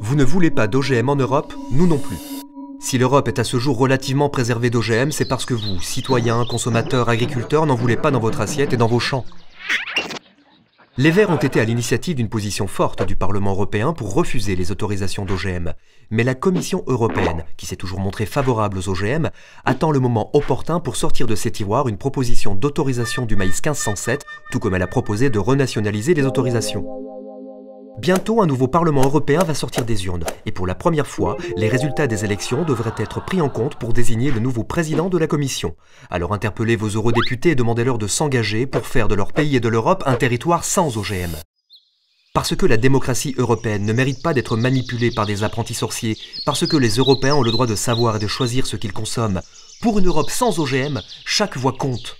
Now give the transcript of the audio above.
Vous ne voulez pas d'OGM en Europe, nous non plus. Si l'Europe est à ce jour relativement préservée d'OGM, c'est parce que vous, citoyens, consommateurs, agriculteurs, n'en voulez pas dans votre assiette et dans vos champs. Les Verts ont été à l'initiative d'une position forte du Parlement européen pour refuser les autorisations d'OGM. Mais la Commission européenne, qui s'est toujours montrée favorable aux OGM, attend le moment opportun pour sortir de ses tiroirs une proposition d'autorisation du maïs 1507, tout comme elle a proposé de renationaliser les autorisations. Bientôt, un nouveau Parlement européen va sortir des urnes. Et pour la première fois, les résultats des élections devraient être pris en compte pour désigner le nouveau président de la Commission. Alors interpellez vos eurodéputés et demandez-leur de s'engager pour faire de leur pays et de l'Europe un territoire sans OGM. Parce que la démocratie européenne ne mérite pas d'être manipulée par des apprentis sorciers, parce que les Européens ont le droit de savoir et de choisir ce qu'ils consomment. Pour une Europe sans OGM, chaque voix compte.